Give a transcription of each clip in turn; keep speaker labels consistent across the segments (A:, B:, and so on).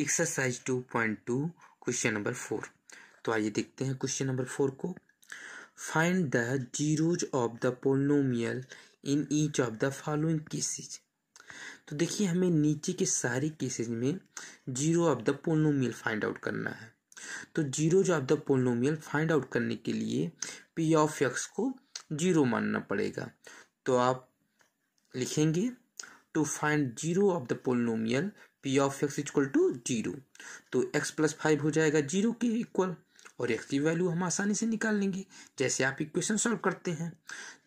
A: exercise two point two question number four तो आइए देखते हैं क्वेश्चन नंबर फोर को find the zeros of the polynomial in each of the following cases तो देखिए हमें नीचे के सारे केसेज में zero of the polynomial find out करना है तो zeros of the polynomial find out करने के लिए पी ऑफ एक्स को जीरो मानना पड़ेगा तो आप लिखेंगे to find zero of the polynomial p of x equal to zero तो एक्स प्लस फाइव हो जाएगा जीरो के इक्वल और एक्स की वैल्यू हम आसानी से निकाल लेंगे जैसे आप इक्वेशन सॉल्व करते हैं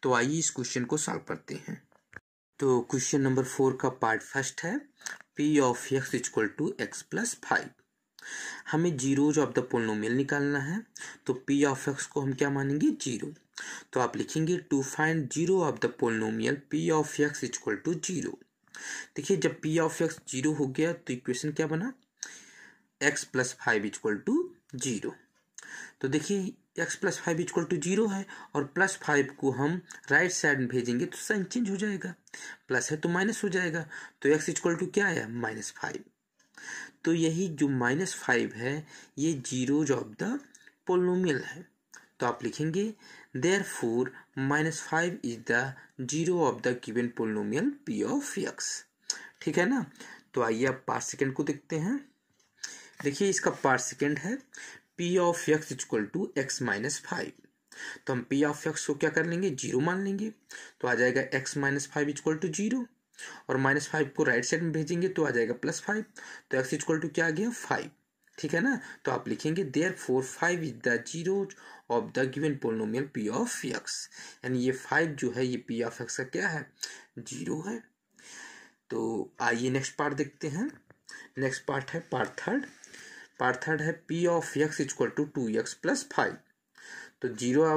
A: तो आइए इस क्वेश्चन को सॉल्व करते हैं तो क्वेश्चन नंबर फोर का पार्ट फर्स्ट है p of x equal to x plus five हमें जीरोज ऑफ द पोलोमियल निकालना है तो पी ऑफ एक्स को हम क्या मानेंगे जीरो तो आप लिखेंगे to find zero of the polynomial p of x equal to zero देखिए जब पी ऑफ एक्स जीरो हो गया तो इक्वेशन क्या बना x plus five equal to zero तो देखिए x plus five equal to zero है और प्लस फाइव को हम राइट साइड में भेजेंगे तो साइन चेंज हो जाएगा प्लस है तो माइनस हो जाएगा तो एक्स इक्वल टू क्या है माइनस फाइव तो यही जो माइनस फाइव है ये जीरोज ऑफ द पोलोमियल है तो आप लिखेंगे therefore minus five is the zero of the given polynomial p of x ठीक है ना तो आइए आप पार्ट सेकेंड को देखते हैं देखिए इसका पार्ट सेकेंड है p of x is equal to x minus five तो हम पी ऑफ एक्स को क्या कर लेंगे जीरो मान लेंगे तो आ जाएगा x minus five is equal to zero और माइनस फाइव को राइट साइड में भेजेंगे तो आ जाएगा प्लस फाइव तो एक्स इजक्वल टू क्या आ गया फाइव ठीक है ना तो आप लिखेंगे therefore five is the zero of the given polynomial p of x यानी ये फाइव जो है ये पी ऑफ एक्स का क्या है जीरो है तो आइए नेक्स्ट पार्ट देखते हैं नेक्स्ट पार्ट है पार्ट थर्ड पार्ट थर्ड है p of x is equal to two x plus five तो जीरो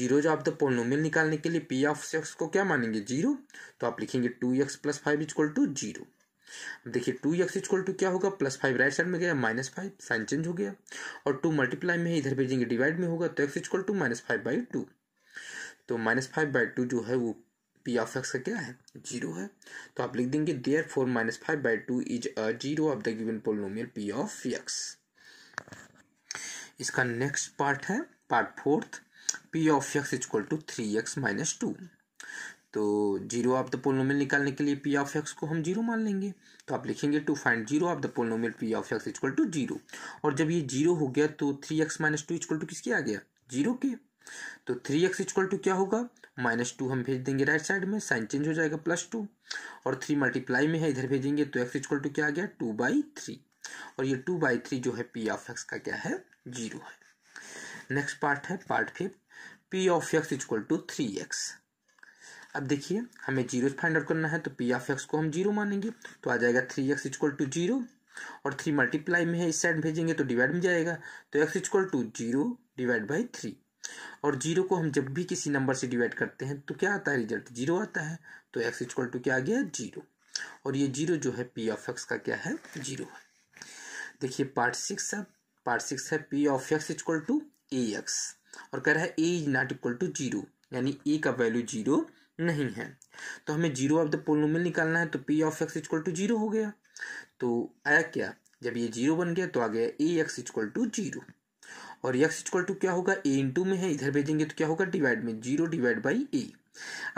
A: जीरो जो आप द पोर्नोमियल निकालने के लिए पी ऑफ एक्स को क्या मानेंगे जीरो तो आप लिखेंगे two x plus five is equal to zero देखिए टू एक्स इक्वल टू क्या होगा प्लस फाइव राइट साइड में गया माइनस फाइव साइन चेंज हो गया और टू मल्टीप्लाई में इधर भेजेंगे डिवाइड में होगा तो x equal to minus five by two तो माइनस फाइव बाई टू जो है वो पी ऑफ एक्स का क्या है जीरो है तो आप लिख देंगे therefore minus five by two is a zero of the given polynomial p of x इसका नेक्स्ट पार्ट है part fourth p of x equal to three x minus two तो जीरो ऑफ द पोलोमिल निकालने के लिए p of x को हम zero मान लेंगे तो आप लिखेंगे to find zero of the polynomial p of x equal to zero और जब ये जीरो हो गया तो three x minus two equal to किसके आ गया जीरो के तो थ्री एक्स इक्वल टू क्या होगा माइनस टू हम भेज देंगे राइट साइड में साइन चेंज हो जाएगा प्लस टू और थ्री मल्टीप्लाई में है इधर भेजेंगे तो एक्स इक्वल टू क्या आ गया टू बाई थ्री और ये टू बाई थ्री जो है पी ऑफ एक्स का क्या है जीरो है नेक्स्ट पार्ट है part fifth p of x equal to three x अब देखिए हमें जीरो फाइंड आउट करना है तो पी ऑफ एक्स को हम जीरो मानेंगे तो आ जाएगा three x equal to zero और थ्री मल्टीप्लाई में है इस साइड भेजेंगे तो डिवाइड में जाएगा तो x equal to zero divide by three और जीरो को हम जब भी किसी नंबर से डिवाइड करते हैं तो क्या आता है रिजल्ट जीरो आता है तो एक्स इक्वल टू क्या आ गया जीरो और ये जीरो जो है पी ऑफ एक्स का क्या है जीरो है देखिए पार्ट सिक्स है पार्ट सिक्स है p of x equal to a x और कह रहा है a is not equal to zero यानी ए का वैल्यू जीरो नहीं है तो हमें जीरो ऑफ द तो पोलोमियल निकालना है तो p of x equal to zero हो गया तो आया क्या जब ये जीरो बन गया तो आ गया a x equal to zero और एक्स इक्वल टू क्या होगा ए इंटू में है इधर भेजेंगे तो क्या होगा डिवाइड में जीरो डिवाइड बाई ए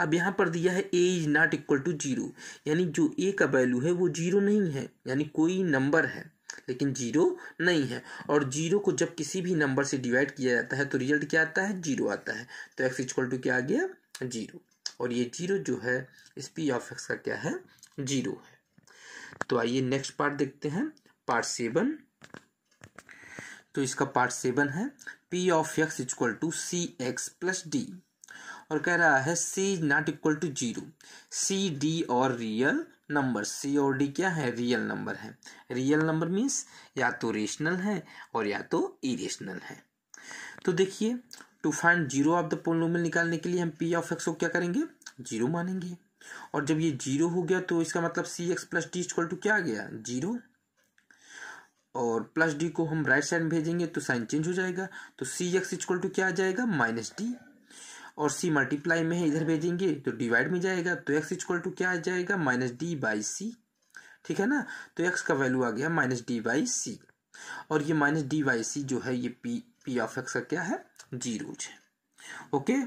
A: अब यहाँ पर दिया है a is not equal to zero यानी जो ए का वैल्यू है वो जीरो नहीं है यानी कोई नंबर है लेकिन जीरो नहीं है और जीरो को जब किसी भी नंबर से डिवाइड किया जाता है तो रिजल्ट क्या आता है जीरो आता है तो एक्स इक्वल टू क्या आ गया जीरो और ये जीरो जो है इस पी ऑफ एक्स का क्या है जीरो है तो आइए नेक्स्ट पार्ट देखते हैं पार्ट सेवन तो इसका पार्ट सेवन है p of x equal to c x plus d और कह रहा है c is not equal to zero c d और रियल नंबर सी और डी क्या है रियल नंबर है रियल नंबर मीन्स या तो रेशनल है और या तो इरेशनल है तो देखिए to find zero of the polynomial निकालने के लिए हम पी ऑफ एक्स को क्या करेंगे जीरो मानेंगे और जब ये जीरो हो गया तो इसका मतलब c x plus d equal to क्या आ गया जीरो और प्लस डी को हम राइट साइड में भेजेंगे तो साइन चेंज हो जाएगा तो सी एक्स इक्वल टू क्या आ जाएगा माइनस डी और सी मल्टीप्लाई में है इधर भेजेंगे तो डिवाइड में जाएगा तो एक्स इक्वल टू क्या आ जाएगा माइनस डी बाई सी ठीक है ना तो एक्स का वैल्यू आ गया माइनस डी बाई सी और ये माइनस डी बाई सी जो है ये पी पी ऑफ एक्स का क्या है जीरो ओके